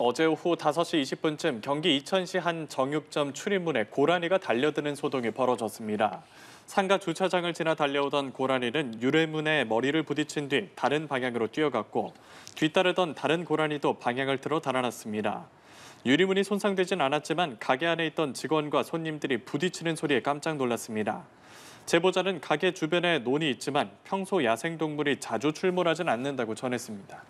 어제 오후 5시 20분쯤 경기 이천시 한 정육점 출입문에 고라니가 달려드는 소동이 벌어졌습니다. 상가 주차장을 지나 달려오던 고라니는 유래문에 머리를 부딪힌 뒤 다른 방향으로 뛰어갔고 뒤따르던 다른 고라니도 방향을 틀어 달아났습니다. 유리문이 손상되진 않았지만 가게 안에 있던 직원과 손님들이 부딪히는 소리에 깜짝 놀랐습니다. 제보자는 가게 주변에 논이 있지만 평소 야생동물이 자주 출몰하진 않는다고 전했습니다.